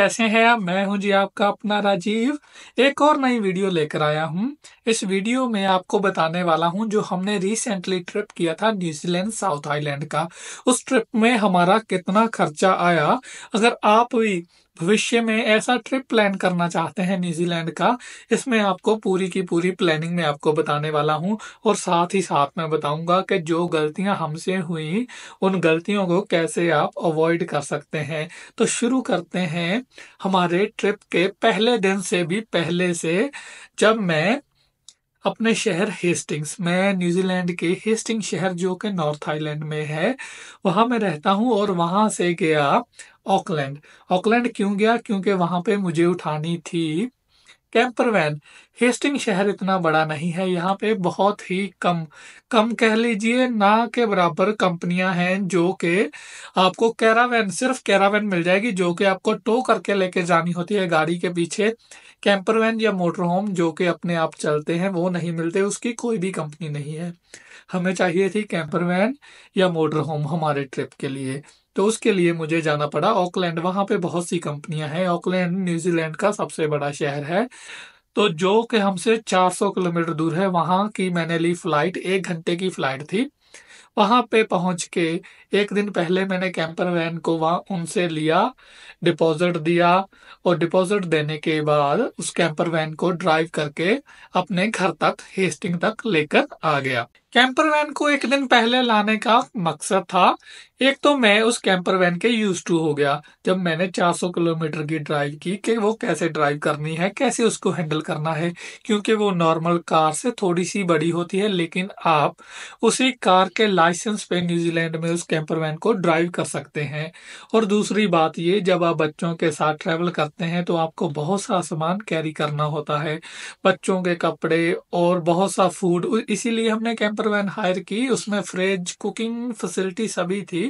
कैसे हैं आप मैं हूं जी आपका अपना राजीव एक और नई वीडियो लेकर आया हूं इस वीडियो में आपको बताने वाला हूं जो हमने रिसेंटली ट्रिप किया था न्यूजीलैंड साउथ आइलैंड का उस ट्रिप में हमारा कितना खर्चा आया अगर आप भी भविष्य में ऐसा ट्रिप प्लान करना चाहते हैं न्यूजीलैंड का इसमें आपको पूरी की पूरी प्लानिंग में आपको बताने वाला हूं और साथ ही साथ में बताऊंगा कि जो गलतियां हमसे हुई उन गलतियों को कैसे आप अवॉइड कर सकते हैं तो शुरू करते हैं हमारे ट्रिप के पहले दिन से भी पहले से जब मैं अपने शहर हेस्टिंग्स मैं न्यूजीलैंड के हेस्टिंग शहर जो कि नॉर्थ आइलैंड में है वहां मैं रहता हूँ और वहाँ से गया ऑकलैंड ऑकलैंड क्यों गया क्योंकि वहाँ पे मुझे उठानी थी कैंपर वैन हेस्टिंग शहर इतना बड़ा नहीं है यहाँ पे बहुत ही कम कम कह लीजिए ना के बराबर कंपनियां हैं जो कि आपको कैरावैन सिर्फ कैरावैन मिल जाएगी जो कि आपको टो करके लेके जानी होती है गाड़ी के पीछे कैंपर वैन या मोटर होम जो कि अपने आप चलते हैं वो नहीं मिलते उसकी कोई भी कंपनी नहीं है हमें चाहिए थी कैंपर वैन या मोटर होम हमारे ट्रिप के लिए तो उसके लिए मुझे जाना पड़ा ऑकलैंड वहाँ पे बहुत सी कंपनियां हैं ऑकलैंड न्यूजीलैंड का सबसे बड़ा शहर है तो जो कि हमसे 400 किलोमीटर दूर है वहाँ की मैंने ली फ्लाइट एक घंटे की फ्लाइट थी वहाँ पे पहुंच के एक दिन पहले मैंने कैंपर वैन को वहां उनसे लिया डिपॉजिट दिया और डिपॉजिट देने के बाद उस कैंपर वैन को ड्राइव करके अपने घर तक हेस्टिंग तक लेकर आ गया कैंपर वैन को एक दिन पहले लाने का मकसद था एक तो मैं उस कैंपर वैन के यूज टू हो गया जब मैंने 400 किलोमीटर की ड्राइव की कि वो कैसे ड्राइव करनी है कैसे उसको हैंडल करना है क्योंकि वो नॉर्मल कार से थोड़ी सी बड़ी होती है लेकिन आप उसी कार के लाइसेंस पे न्यूजीलैंड में उस कैंपर वैन को ड्राइव कर सकते हैं और दूसरी बात ये जब आप बच्चों के साथ ट्रैवल करते हैं तो आपको बहुत सा सामान कैरी करना होता है बच्चों के कपड़े और बहुत सा फूड इसीलिए हमने कैंपर कैंपर वैन हायर की उसमें फ्रिज कुकिंग फैसिलिटी सभी थी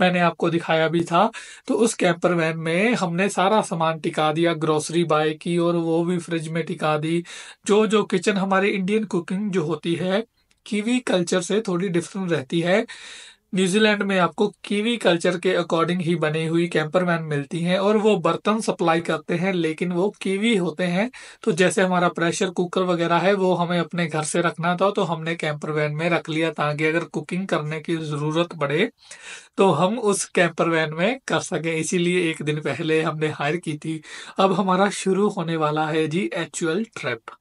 मैंने आपको दिखाया भी था तो उस कैंपर वैन में हमने सारा सामान टिका दिया ग्रोसरी बाय की और वो भी फ्रिज में टिका दी जो जो किचन हमारी इंडियन कुकिंग जो होती है कीवी कल्चर से थोड़ी डिफरेंट रहती है न्यूजीलैंड में आपको कीवी कल्चर के अकॉर्डिंग ही बनी हुई कैंपरमैन मिलती हैं और वो बर्तन सप्लाई करते हैं लेकिन वो कीवी होते हैं तो जैसे हमारा प्रेशर कुकर वगैरह है वो हमें अपने घर से रखना था तो हमने कैंपरवैन में रख लिया ताकि अगर कुकिंग करने की ज़रूरत पड़े तो हम उस कैंपरवैन में कर सकें इसीलिए एक दिन पहले हमने हायर की थी अब हमारा शुरू होने वाला है जी एक्चुअल ट्रिप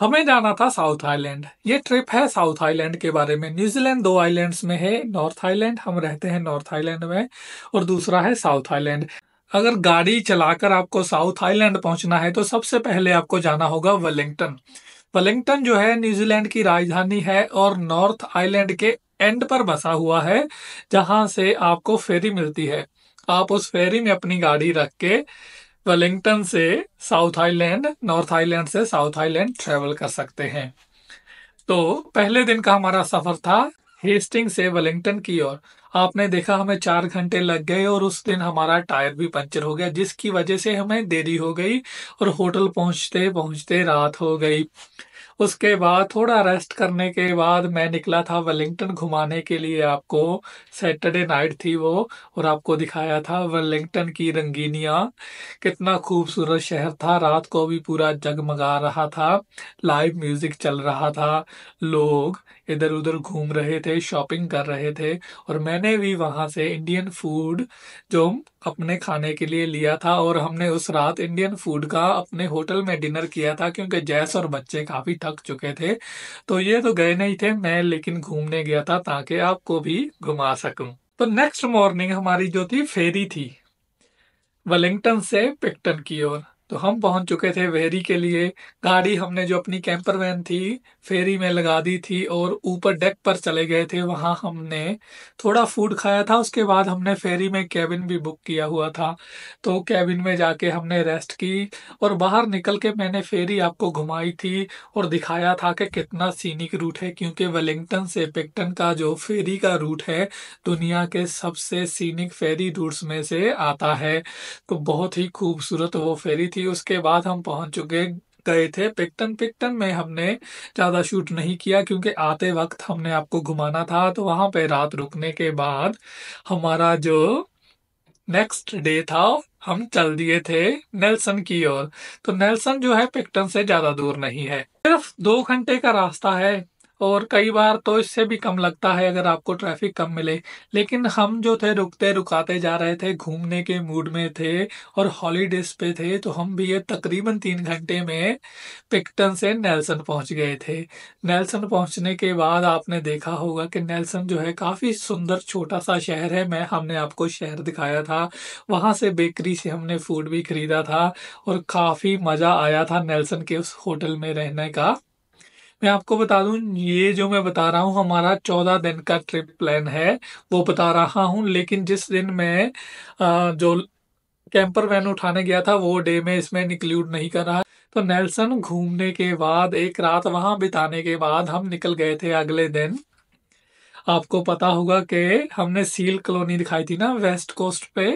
हमें जाना था साउथ आइलैंड ये ट्रिप है साउथ आइलैंड के बारे में न्यूजीलैंड दो आइलैंड्स में है नॉर्थ आइलैंड हम रहते हैं नॉर्थ आइलैंड में और दूसरा है साउथ आइलैंड अगर गाड़ी चलाकर आपको साउथ आइलैंड पहुंचना है तो सबसे पहले आपको जाना होगा वेलिंगटन वेलिंगटन जो है न्यूजीलैंड की राजधानी है और नॉर्थ आइलैंड के एंड पर बसा हुआ है जहां से आपको फेरी मिलती है आप उस फेरी में अपनी गाड़ी रख के वेलिंगटन से साउथ आइलैंड नॉर्थ आइलैंड से साउथ आइलैंड ट्रेवल कर सकते हैं तो पहले दिन का हमारा सफर था हेस्टिंग से वेलिंगटन की ओर आपने देखा हमें चार घंटे लग गए और उस दिन हमारा टायर भी पंचर हो गया जिसकी वजह से हमें देरी हो गई और होटल पहुंचते पहुंचते रात हो गई उसके बाद थोड़ा रेस्ट करने के बाद मैं निकला था वेलिंगटन घुमाने के लिए आपको सैटरडे नाइट थी वो और आपको दिखाया था वेलिंगटन की रंगीनिया कितना खूबसूरत शहर था रात को भी पूरा जगमगा रहा था लाइव म्यूज़िक चल रहा था लोग इधर उधर घूम रहे थे शॉपिंग कर रहे थे और मैंने भी वहाँ से इंडियन फूड जो अपने खाने के लिए लिया था और हमने उस रात इंडियन फूड का अपने होटल में डिनर किया था क्योंकि जैस और बच्चे काफ़ी थक चुके थे तो ये तो गए नहीं थे मैं लेकिन घूमने गया था ताकि आपको भी घुमा सकूं तो नेक्स्ट मॉर्निंग हमारी जो थी फेरी थी वेलिंगटन से पिक्टन की ओर तो हम पहुंच चुके थे वेरी के लिए गाड़ी हमने जो अपनी कैंपर वैन थी फेरी में लगा दी थी और ऊपर डेक पर चले गए थे वहां हमने थोड़ा फूड खाया था उसके बाद हमने फेरी में कैबिन भी बुक किया हुआ था तो कैबिन में जाके हमने रेस्ट की और बाहर निकल के मैंने फेरी आपको घुमाई थी और दिखाया था कि कितना सीनिक रूट है क्योंकि वेलिंगटन से पिक्टन का जो फेरी का रूट है दुनिया के सबसे सीनिक फेरी रूट्स में से आता है तो बहुत ही खूबसूरत वो फेरी थी कि उसके बाद हम पहुंच चुके गए थे पिक्टन पिक्टन में हमने ज़्यादा शूट नहीं किया क्योंकि आते वक्त हमने आपको घुमाना था तो वहां पे रात रुकने के बाद हमारा जो नेक्स्ट डे था हम चल दिए थे नेल्सन की ओर तो नेल्सन जो है पिक्टन से ज़्यादा दूर नहीं है सिर्फ दो घंटे का रास्ता है और कई बार तो इससे भी कम लगता है अगर आपको ट्रैफिक कम मिले लेकिन हम जो थे रुकते रुकाते जा रहे थे घूमने के मूड में थे और हॉलीडेज पे थे तो हम भी ये तकरीबन तीन घंटे में पिक्टन से नेल्सन पहुंच गए थे नेल्सन पहुंचने के बाद आपने देखा होगा कि नेल्सन जो है काफ़ी सुंदर छोटा सा शहर है मैं हमने आपको शहर दिखाया था वहाँ से बेकरी से हमने फूड भी खरीदा था और काफ़ी मज़ा आया था नेल्सन के उस होटल में रहने का मैं आपको बता दूं ये जो मैं बता रहा हूँ हमारा चौदह दिन का ट्रिप प्लान है वो बता रहा हूँ लेकिन जिस दिन मैं जो कैंपर वैन उठाने गया था वो डे में इसमें इंक्लूड नहीं कर रहा तो नेल्सन घूमने के बाद एक रात वहां बिताने के बाद हम निकल गए थे अगले दिन आपको पता होगा कि हमने सील कॉलोनी दिखाई थी ना वेस्ट कोस्ट पे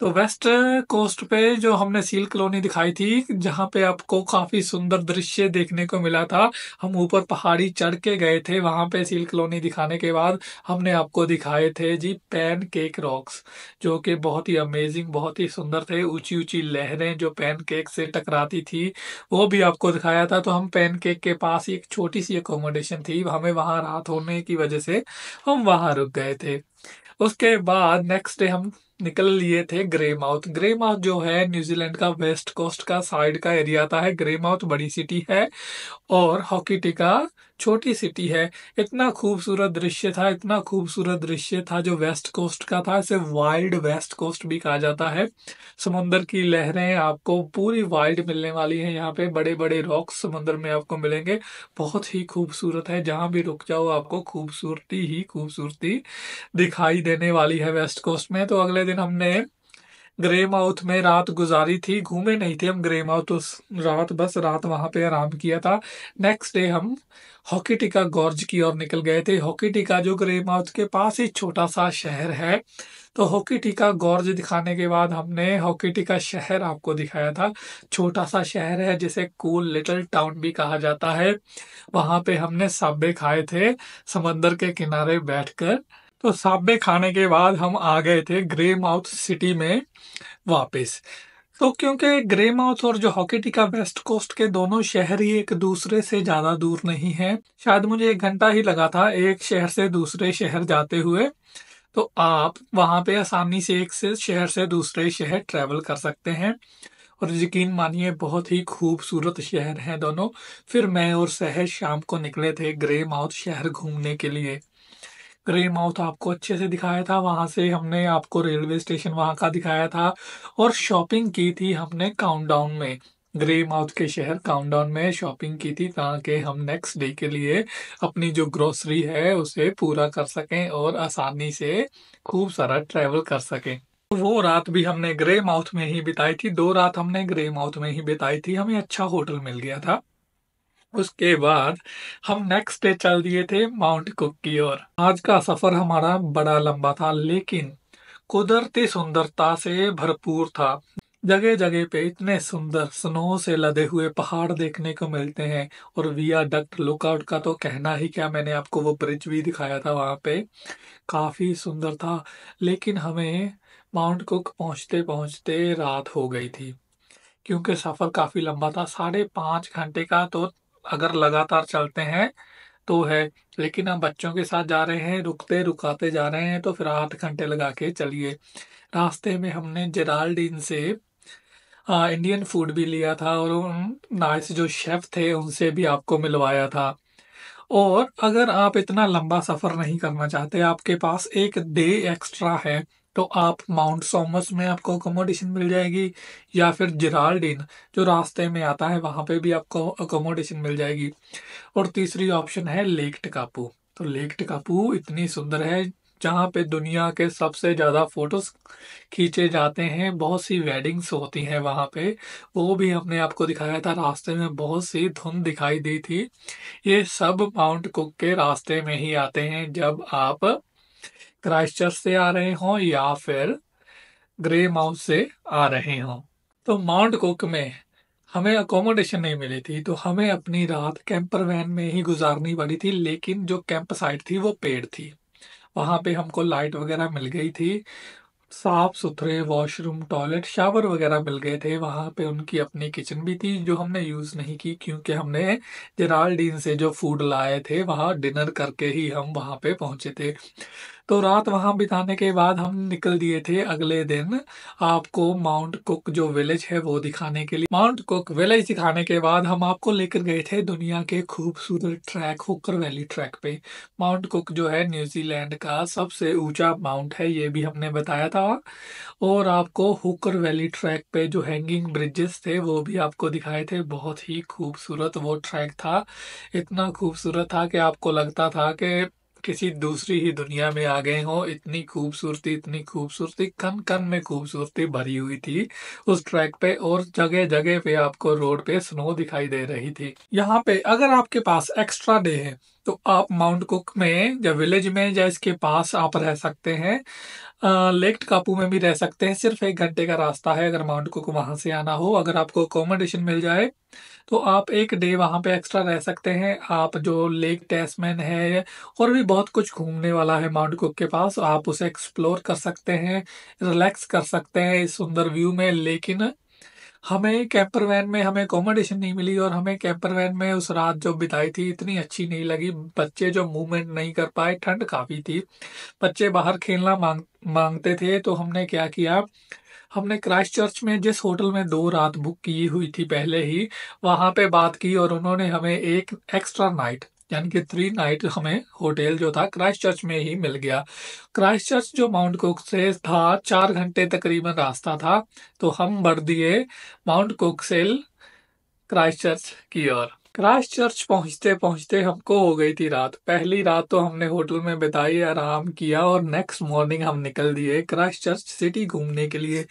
तो वेस्ट कोस्ट पे जो हमने सील कॉलोनी दिखाई थी जहाँ पे आपको काफी सुंदर दृश्य देखने को मिला था हम ऊपर पहाड़ी चढ़ के गए थे वहां पे सील कॉलोनी दिखाने के बाद हमने आपको दिखाए थे जी पैन केक रॉक्स जो कि बहुत ही अमेजिंग बहुत ही सुंदर थे ऊंची ऊंची लहरें जो पैन केक से टकराती थी वो भी आपको दिखाया था तो हम पैन केक के पास एक छोटी सी अकोमोडेशन थी हमें वहाँ रात होने की वजह से हम वहाँ रुक गए थे उसके बाद नेक्स्ट डे हम निकल लिए थे ग्रे माउथ ग्रे माउथ जो है न्यूजीलैंड का वेस्ट कोस्ट का साइड का एरिया आता है ग्रे माउथ बड़ी सिटी है और हॉकी टिका छोटी सिटी है इतना खूबसूरत दृश्य था इतना खूबसूरत दृश्य था जो वेस्ट कोस्ट का था इसे वाइल्ड वेस्ट कोस्ट भी कहा जाता है समुंदर की लहरें आपको पूरी वाइल्ड मिलने वाली हैं यहाँ पे बड़े बड़े रॉक्स समुंदर में आपको मिलेंगे बहुत ही खूबसूरत है जहाँ भी रुक जाओ आपको खूबसूरती ही खूबसूरती दिखाई देने वाली है वेस्ट कोस्ट में तो अगले दिन हमने ग्रे माउथ में रात गुजारी थी घूमे नहीं थे हम ग्रे माउथ उस रात बस रात वहाँ पे आराम किया था नेक्स्ट डे हम हॉकी टिका गॉर्ज की ओर निकल गए थे हॉकी टिका जो ग्रे माउथ के पास ही छोटा सा शहर है तो हॉकी टिका गॉर्ज दिखाने के बाद हमने हॉकी टिका शहर आपको दिखाया था छोटा सा शहर है जिसे कूल लिटिल टाउन भी कहा जाता है वहाँ पे हमने साबे खाए थे समंदर के किनारे बैठकर तो साबे खाने के बाद हम आ गए थे ग्रे माउथ सिटी में वापस तो क्योंकि ग्रे माउथ और जो हॉकी का वेस्ट कोस्ट के दोनों शहर ही एक दूसरे से ज़्यादा दूर नहीं है शायद मुझे एक घंटा ही लगा था एक शहर से दूसरे शहर जाते हुए तो आप वहाँ पे आसानी से एक से शहर से दूसरे शहर ट्रैवल कर सकते हैं और यकीन मानिए बहुत ही खूबसूरत शहर हैं दोनों फिर मैं और सहज शाम को निकले थे ग्रे माउथ शहर घूमने के लिए ग्रे माउथ आपको अच्छे से दिखाया था वहाँ से हमने आपको रेलवे स्टेशन वहाँ का दिखाया था और शॉपिंग की थी हमने काउंटडाउन में ग्रे माउथ के शहर काउंटडाउन में शॉपिंग की थी ताकि हम नेक्स्ट डे के लिए अपनी जो ग्रोसरी है उसे पूरा कर सकें और आसानी से खूब सारा ट्रेवल कर सकें वो रात भी हमने ग्रे माउथ में ही बिताई थी दो रात हमने ग्रे माउथ में ही बिताई थी हमें अच्छा होटल मिल गया था उसके बाद हम नेक्स्ट डे चल दिए थे माउंट कुक की ओर आज का सफर हमारा बड़ा लंबा था लेकिन कुदरती सुंदरता से भरपूर था जगह जगह पे इतने सुंदर स्नो से लदे हुए पहाड़ देखने को मिलते हैं और विया डक्ट लुकआउट का तो कहना ही क्या मैंने आपको वो ब्रिज भी दिखाया था वहाँ पे काफ़ी सुंदर था लेकिन हमें माउंट कुक पहुँचते पहुँचते रात हो गई थी क्योंकि सफ़र काफ़ी लंबा था साढ़े पांच घंटे का तो अगर लगातार चलते हैं तो है लेकिन हम बच्चों के साथ जा रहे हैं रुकते रुकाते जा रहे हैं तो फिर आठ घंटे लगा के चलिए रास्ते में हमने जेराल्डीन से आ, इंडियन फूड भी लिया था और उन नाइस जो शेफ थे उनसे भी आपको मिलवाया था और अगर आप इतना लंबा सफ़र नहीं करना चाहते आपके पास एक डे एक्स्ट्रा है तो आप माउंट सोमस में आपको अकोमोडेशन मिल जाएगी या फिर जिराल्डिन जो रास्ते में आता है वहाँ पे भी आपको अकोमोडेशन मिल जाएगी और तीसरी ऑप्शन है लेक टिकापू तो लेक टिकापू इतनी सुंदर है जहाँ पे दुनिया के सबसे ज़्यादा फ़ोटोज़ खींचे जाते हैं बहुत सी वेडिंग्स होती हैं वहाँ पे वो भी हमने आपको दिखाया था रास्ते में बहुत सी धुंध दिखाई दी थी ये सब माउंट कुक के रास्ते में ही आते हैं जब आप क्राइस्ट चर्च से आ रहे हों या फिर ग्रे माउंट से आ रहे हों तो माउंट कुक में हमें अकोमोडेशन नहीं मिली थी तो हमें अपनी रात कैंपर वैन में ही गुजारनी पड़ी थी लेकिन जो कैंप साइट थी वो पेड़ थी वहाँ पे हमको लाइट वगैरह मिल गई थी साफ सुथरे वॉशरूम टॉयलेट शावर वगैरह मिल गए थे वहाँ पे उनकी अपनी किचन भी थी जो हमने यूज़ नहीं की क्योंकि हमने जेराल्डीन से जो फूड लाए थे वहाँ डिनर करके ही हम वहाँ पे पहुँचे थे तो रात वहाँ बिताने के बाद हम निकल दिए थे अगले दिन आपको माउंट कुक जो विलेज है वो दिखाने के लिए माउंट कुक विलेज दिखाने के बाद हम आपको लेकर गए थे दुनिया के खूबसूरत ट्रैक हुकर वैली ट्रैक पे माउंट कुक जो है न्यूजीलैंड का सबसे ऊंचा माउंट है ये भी हमने बताया था और आपको हुकर वैली ट्रैक पे जो हैंगिंग ब्रिजेस थे वो भी आपको दिखाए थे बहुत ही खूबसूरत वो ट्रैक था इतना खूबसूरत था कि आपको लगता था कि किसी दूसरी ही दुनिया में आ गए हों इतनी खूबसूरती इतनी खूबसूरती कन कन में खूबसूरती भरी हुई थी उस ट्रैक पे और जगह जगह पे आपको रोड पे स्नो दिखाई दे रही थी यहाँ पे अगर आपके पास एक्स्ट्रा डे है तो आप माउंट कुक में या विलेज में या इसके पास आप रह सकते हैं लेक्ट कापू में भी रह सकते हैं सिर्फ एक घंटे का रास्ता है अगर माउंट कुक वहाँ से आना हो अगर आपको अकोमोडेशन मिल जाए तो आप एक डे वहाँ पे एक्स्ट्रा रह सकते हैं आप जो लेक टेस्मैन है और भी बहुत कुछ घूमने वाला है माउंट कुक के पास आप उसे एक्सप्लोर कर सकते हैं रिलैक्स कर सकते हैं इस सुंदर व्यू में लेकिन हमें कैंपर वैन में हमें अकोमोडेशन नहीं मिली और हमें कैंपर वैन में उस रात जो बिताई थी इतनी अच्छी नहीं लगी बच्चे जो मूवमेंट नहीं कर पाए ठंड काफ़ी थी बच्चे बाहर खेलना मांग मांगते थे तो हमने क्या किया हमने क्राइस्ट चर्च में जिस होटल में दो रात बुक की हुई थी पहले ही वहाँ पे बात की और उन्होंने हमें एक एक्स्ट्रा नाइट यानी कि थ्री नाइट हमें होटल जो था क्राइस्ट चर्च में ही मिल गया क्राइस्ट चर्च जो माउंट कुक से था चार घंटे तकरीबन रास्ता था तो हम बढ़ दिए माउंट कुक सेल क्राइस्ट चर्च की ओर क्राइस्ट चर्च पहुंचते पहुंचते हमको हो गई थी रात पहली रात तो हमने होटल में बिताई आराम किया और नेक्स्ट मॉर्निंग हम निकल दिए क्राइस्ट चर्च सिटी घूमने के लिए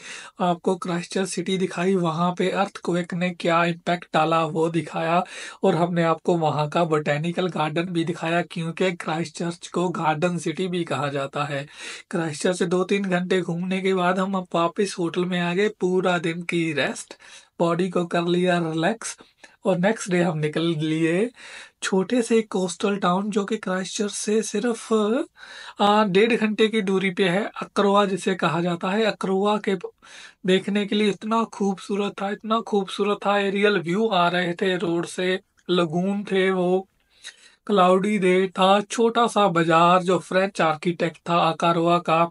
आपको क्राइस्ट चर्च सिटी दिखाई वहाँ पे अर्थ क्वेक ने क्या इम्पैक्ट डाला वो दिखाया और हमने आपको वहाँ का बोटेनिकल गार्डन भी दिखाया क्योंकि क्राइस्ट चर्च को गार्डन सिटी भी कहा जाता है क्राइस्ट चर्च दो तीन घंटे घूमने के बाद हम वापिस होटल में आ गए पूरा दिन की रेस्ट बॉडी को कर लिया रिलैक्स और नेक्स्ट डे हम निकल लिए छोटे से कोस्टल टाउन जो कि क्राइस्ट चर्च से सिर्फ डेढ़ घंटे की दूरी पे है अक्रवा जिसे कहा जाता है अक्रोआ के देखने के लिए इतना खूबसूरत था इतना खूबसूरत था एरियल व्यू आ रहे थे रोड से लगून थे वो क्लाउडी डे था छोटा सा बाजार जो फ्रेंच आर्किटेक्ट था अकारोवा का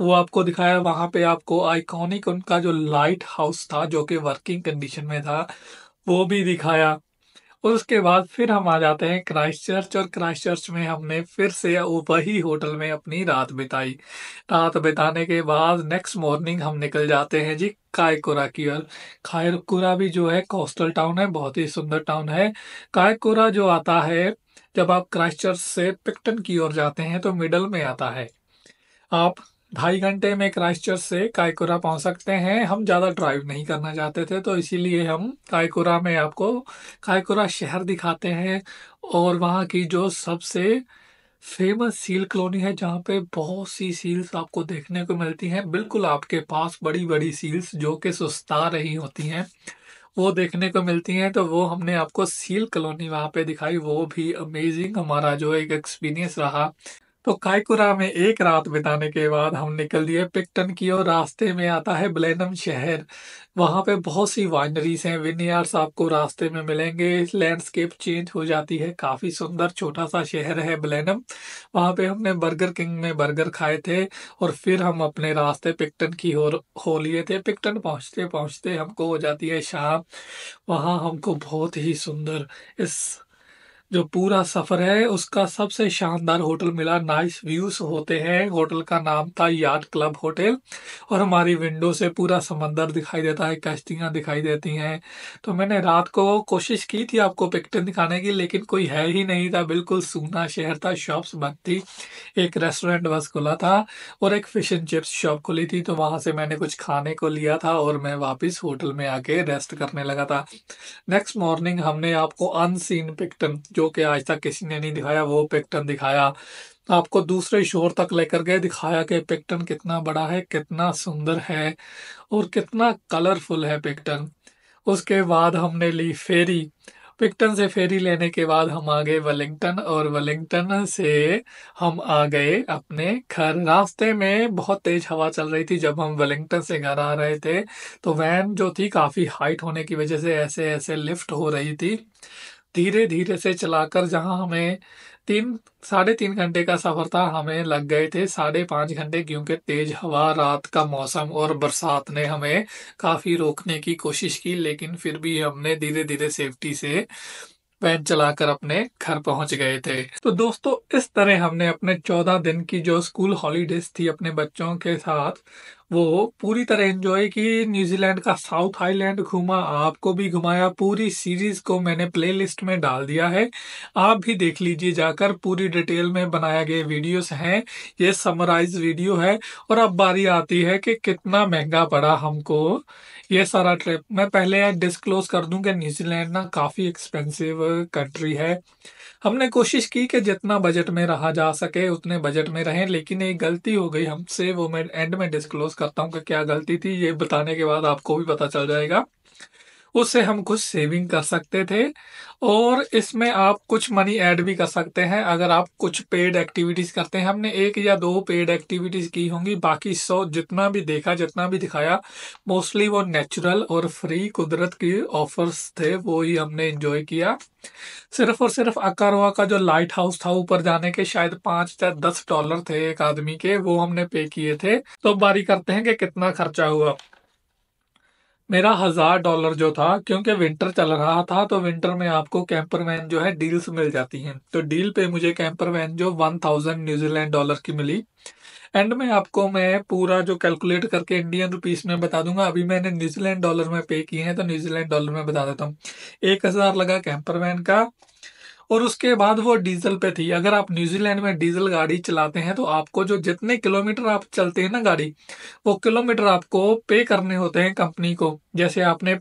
वो आपको दिखाया वहाँ पे आपको आइकॉनिक उनका जो लाइट हाउस था जो कि वर्किंग कंडीशन में था वो भी दिखाया और उसके बाद फिर हम आ जाते हैं क्राइस्ट चर्च और क्राइस्ट चर्च में हमने फिर से वही होटल में अपनी रात बिताई रात बिताने के बाद नेक्स्ट मॉर्निंग हम निकल जाते हैं जी कायकोरा की ओर कायकुरा भी जो है कोस्टल टाउन है बहुत ही सुंदर टाउन है कायकुरा जो आता है जब आप क्राइस्ट चर्च से पिक्टन की ओर जाते हैं तो मिडल में आता है आप ढाई घंटे में क्राइस्टचर्च से कायकुरा पहुंच सकते हैं हम ज़्यादा ड्राइव नहीं करना चाहते थे तो इसीलिए हम कायकुरा में आपको कायकुरा शहर दिखाते हैं और वहाँ की जो सबसे फेमस सील कॉलोनी है जहाँ पे बहुत सी सील्स आपको देखने को मिलती हैं बिल्कुल आपके पास बड़ी बड़ी सील्स जो कि सुस्ता रही होती हैं वो देखने को मिलती हैं तो वो हमने आपको सील कॉलोनी वहाँ पे दिखाई वो भी अमेजिंग हमारा जो एक एक्सपीरियंस रहा तो कायकुरा में एक रात बिताने के बाद हम निकल दिए पिकटन की ओर रास्ते में आता है ब्लेनम शहर वहाँ पे बहुत सी वाइनरीज हैं विनियार्स आपको रास्ते में मिलेंगे लैंडस्केप चेंज हो जाती है काफ़ी सुंदर छोटा सा शहर है ब्लेनम वहाँ पे हमने बर्गर किंग में बर्गर खाए थे और फिर हम अपने रास्ते पिकटन की ओर हो लिए थे पिकटन पहुँचते पहुँचते हमको हो जाती है शाम वहाँ हमको बहुत ही सुंदर इस जो पूरा सफ़र है उसका सबसे शानदार होटल मिला नाइस व्यूज़ होते हैं होटल का नाम था याद क्लब होटल और हमारी विंडो से पूरा समंदर दिखाई देता है कश्तियाँ दिखाई देती हैं तो मैंने रात को कोशिश की थी आपको पिक्चर दिखाने की लेकिन कोई है ही नहीं था बिल्कुल सूना शहर था शॉप्स बंद थी एक रेस्टोरेंट बस खुला था और एक फ़िश एंड चिप्स शॉप खुली थी तो वहाँ से मैंने कुछ खाने को लिया था और मैं वापिस होटल में आके रेस्ट करने लगा था नेक्स्ट मॉर्निंग हमने आपको अनसीन पिक्टन जो कि आज तक किसी ने नहीं दिखाया वो पेक्टन दिखाया आपको दूसरे शोर तक लेकर गए दिखाया कि पेक्टन कितना बड़ा है कितना सुंदर है और कितना कलरफुल है पेक्टन उसके बाद हमने ली फेरी पिक्टन से फेरी लेने के बाद हम आ गए वेलिंगटन और वेलिंगटन से हम आ गए अपने घर रास्ते में बहुत तेज हवा चल रही थी जब हम वेलिंगटन से घर आ रहे थे तो वैन जो थी काफ़ी हाइट होने की वजह से ऐसे ऐसे लिफ्ट हो रही थी धीरे धीरे से चलाकर जहां हमें तीन साढ़े तीन घंटे का सफर था हमें लग गए थे साढ़े पाँच घंटे क्योंकि तेज हवा रात का मौसम और बरसात ने हमें काफ़ी रोकने की कोशिश की लेकिन फिर भी हमने धीरे धीरे सेफ्टी से वैन चलाकर अपने घर पहुंच गए थे तो दोस्तों इस तरह हमने अपने चौदह दिन की जो स्कूल हॉलीडेज थी अपने बच्चों के साथ वो पूरी तरह एंजॉय की न्यूजीलैंड का साउथ आइलैंड घूमा आपको भी घुमाया पूरी सीरीज को मैंने प्लेलिस्ट में डाल दिया है आप भी देख लीजिए जाकर पूरी डिटेल में बनाया गए वीडियोस हैं ये समराइज वीडियो है और अब बारी आती है कि कितना महंगा पड़ा हमको ये सारा ट्रिप मैं पहले डिस्क्लोज कर दूं कि न्यूजीलैंड ना काफ़ी एक्सपेंसिव कंट्री है हमने कोशिश की कि जितना बजट में रहा जा सके उतने बजट में रहें लेकिन एक गलती हो गई हमसे वो मैं एंड में डिस्क्लोज करता हूँ कि क्या गलती थी ये बताने के बाद आपको भी पता चल जाएगा उससे हम कुछ सेविंग कर सकते थे और इसमें आप कुछ मनी ऐड भी कर सकते हैं अगर आप कुछ पेड एक्टिविटीज़ करते हैं हमने एक या दो पेड एक्टिविटीज़ की होंगी बाकी सौ जितना भी देखा जितना भी दिखाया मोस्टली वो नेचुरल और फ्री कुदरत की ऑफर्स थे वो ही हमने इंजॉय किया सिर्फ और सिर्फ अकारवा का जो लाइट हाउस था ऊपर जाने के शायद पांच या दस डॉलर थे एक आदमी के वो हमने पे किए थे तो बारी करते हैं कि कितना खर्चा हुआ मेरा हजार डॉलर जो था क्योंकि विंटर चल रहा था तो विंटर में आपको कैंपर वैन जो है डील्स मिल जाती हैं तो डील पे मुझे कैंपर वैन जो वन थाउजेंड न्यूजीलैंड डॉलर की मिली एंड में आपको मैं पूरा जो कैलकुलेट करके इंडियन रुपीस में बता दूंगा अभी मैंने न्यूजीलैंड डॉलर में पे किए हैं तो न्यूजीलैंड डॉलर में बता देता हूँ एक हजार लगा कैंपर वैन का और उसके बाद वो डीजल पे थी अगर आप न्यूजीलैंड में डीजल गाड़ी चलाते हैं तो आपको जो जितने किलोमीटर आप चलते हैं ना गाड़ी वो किलोमीटर आपको पे करने होते हैं कंपनी को जैसे आपने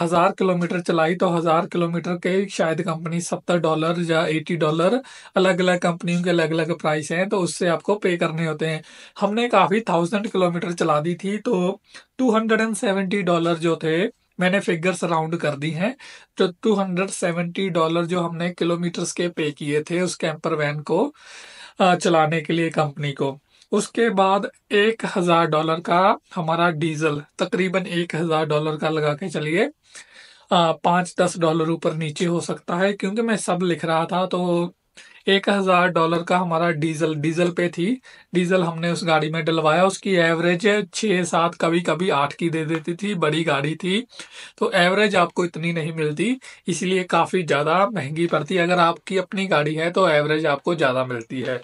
हज़ार किलोमीटर चलाई तो हज़ार किलोमीटर के शायद कंपनी सत्तर डॉलर या एटी डॉलर अलग अलग कंपनियों के अलग अलग प्राइस हैं तो उससे आपको पे करने होते हैं हमने काफ़ी थाउजेंड किलोमीटर चला दी थी तो two hundred and seventy dollar जो थे मैंने फिगर्स राउंड कर दी हैं तो 270 डॉलर जो हमने किलोमीटर्स के पे किए थे उस कैंपर वैन को चलाने के लिए कंपनी को उसके बाद एक हज़ार डॉलर का हमारा डीजल तकरीबन एक हज़ार डॉलर का लगा के चलिए पाँच दस डॉलर ऊपर नीचे हो सकता है क्योंकि मैं सब लिख रहा था तो एक हज़ार डॉलर का हमारा डीजल डीजल पे थी डीजल हमने उस गाड़ी में डलवाया उसकी एवरेज छः सात कभी कभी आठ की दे देती थी बड़ी गाड़ी थी तो एवरेज आपको इतनी नहीं मिलती इसलिए काफ़ी ज़्यादा महंगी पड़ती अगर आपकी अपनी गाड़ी है तो एवरेज आपको ज़्यादा मिलती है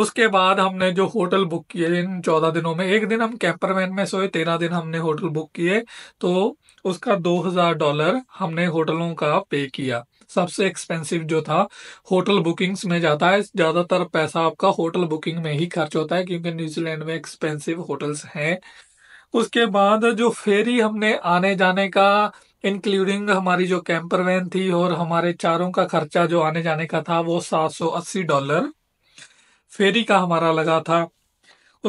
उसके बाद हमने जो होटल बुक किए इन चौदह दिनों में एक दिन हम वैन में सोए तेरह दिन हमने होटल बुक किए तो उसका दो हज़ार डॉलर हमने होटलों का पे किया सबसे एक्सपेंसिव जो था होटल बुकिंग्स में जाता है ज़्यादातर पैसा आपका होटल बुकिंग में ही खर्च होता है क्योंकि न्यूजीलैंड में एक्सपेंसिव होटल्स हैं उसके बाद जो फेरी हमने आने जाने का इंक्लूडिंग हमारी जो कैंपर वैन थी और हमारे चारों का खर्चा जो आने जाने का था वो 780 डॉलर फेरी का हमारा लगा था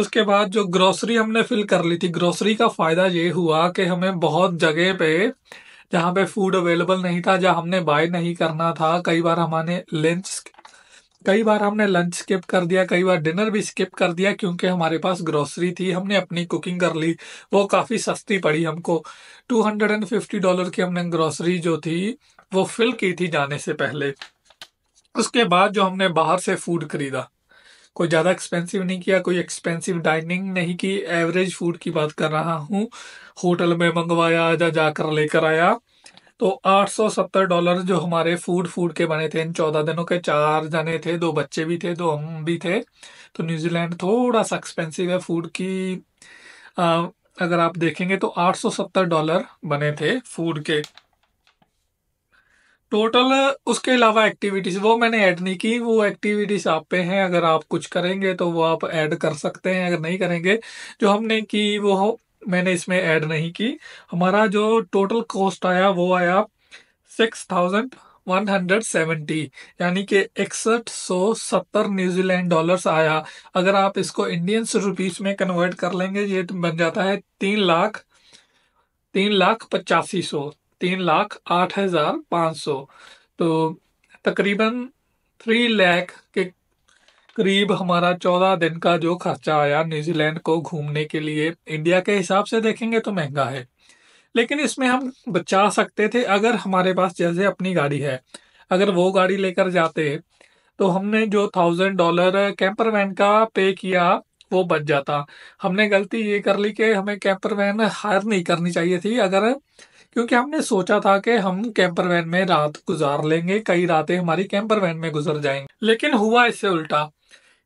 उसके बाद जो ग्रोसरी हमने फिल कर ली थी ग्रोसरी का फ़ायदा ये हुआ कि हमें बहुत जगह पे जहाँ पे फूड अवेलेबल नहीं था जहाँ हमने बाय नहीं करना था कई बार हमारे लंच कई बार हमने लंच स्किप कर दिया कई बार डिनर भी स्किप कर दिया क्योंकि हमारे पास ग्रोसरी थी हमने अपनी कुकिंग कर ली वो काफ़ी सस्ती पड़ी हमको two hundred and fifty dollar की हमने ग्रोसरी जो थी वो फिल की थी जाने से पहले उसके बाद जो हमने बाहर से फूड खरीदा कोई ज़्यादा एक्सपेंसिव नहीं किया कोई एक्सपेंसिव डाइनिंग नहीं की एवरेज फूड की बात कर रहा हूँ होटल में मंगवाया या जाकर लेकर आया तो 870 डॉलर जो हमारे फूड फूड के बने थे इन चौदह दिनों के चार जने थे दो बच्चे भी थे दो हम भी थे तो न्यूजीलैंड थोड़ा सा एक्सपेंसिव है फूड की आ, अगर आप देखेंगे तो 870 डॉलर बने थे फूड के टोटल उसके अलावा एक्टिविटीज वो मैंने ऐड नहीं की वो एक्टिविटीज आप पे हैं अगर आप कुछ करेंगे तो वो आप ऐड कर सकते हैं अगर नहीं करेंगे जो हमने की वो मैंने इसमें ऐड नहीं की हमारा जो टोटल कॉस्ट आया वो आया six thousand one hundred seventy यानी कि इकसठ सौ सत्तर न्यूजीलैंड डॉलर्स आया अगर आप इसको इंडियन रुपीस में कन्वर्ट कर लेंगे ये बन जाता है तीन लाख तीन लाख पचासी सौ तीन लाख आठ हजार पाँच सौ तो तकरीबन थ्री लैख के करीब हमारा चौदह दिन का जो खर्चा आया न्यूजीलैंड को घूमने के लिए इंडिया के हिसाब से देखेंगे तो महंगा है लेकिन इसमें हम बचा सकते थे अगर हमारे पास जैसे अपनी गाड़ी है अगर वो गाड़ी लेकर जाते तो हमने जो थाउजेंड डॉलर कैंपर वैन का पे किया वो बच जाता हमने गलती ये कर ली कि हमें कैंपर वैन हायर नहीं करनी चाहिए थी अगर क्योंकि हमने सोचा था कि हम कैंपर वैन में रात गुजार लेंगे कई रातें हमारी कैंपर वैन में गुजर जाएंगी लेकिन हुआ इससे उल्टा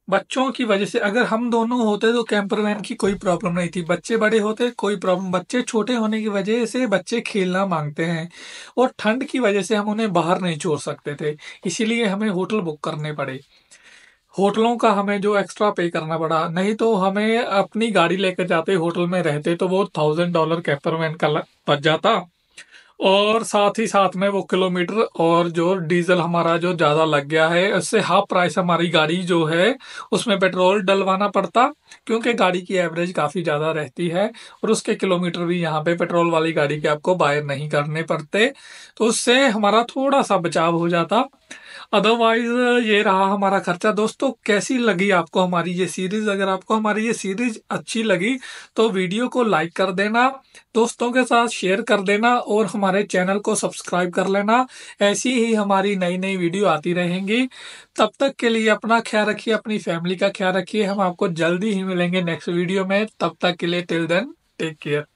बच्चों की वजह से अगर हम दोनों होते तो कैंपर वैन की कोई प्रॉब्लम नहीं थी बच्चे बड़े होते कोई प्रॉब्लम बच्चे छोटे होने की वजह से बच्चे खेलना मांगते हैं और ठंड की वजह से हम उन्हें बाहर नहीं छोड़ सकते थे इसीलिए हमें होटल बुक करने पड़े होटलों का हमें जो एक्स्ट्रा पे करना पड़ा नहीं तो हमें अपनी गाड़ी लेकर जाते होटल में रहते तो वो थाउजेंड डॉलर कैंपर वैन का बच जाता और साथ ही साथ में वो किलोमीटर और जो डीजल हमारा जो ज़्यादा लग गया है उससे हाफ प्राइस हमारी गाड़ी जो है उसमें पेट्रोल डलवाना पड़ता क्योंकि गाड़ी की एवरेज काफ़ी ज़्यादा रहती है और उसके किलोमीटर भी यहाँ पे पेट्रोल वाली गाड़ी के आपको बायर नहीं करने पड़ते तो उससे हमारा थोड़ा सा बचाव हो जाता अदरवाइज ये रहा हमारा खर्चा दोस्तों कैसी लगी आपको हमारी ये सीरीज अगर आपको हमारी ये सीरीज अच्छी लगी तो वीडियो को लाइक कर देना दोस्तों के साथ शेयर कर देना और हमारे चैनल को सब्सक्राइब कर लेना ऐसी ही हमारी नई नई वीडियो आती रहेंगी तब तक के लिए अपना ख्याल रखिए अपनी फैमिली का ख्याल रखिए हम आपको जल्दी ही मिलेंगे नेक्स्ट वीडियो में तब तक के लिए टिल देन टेक केयर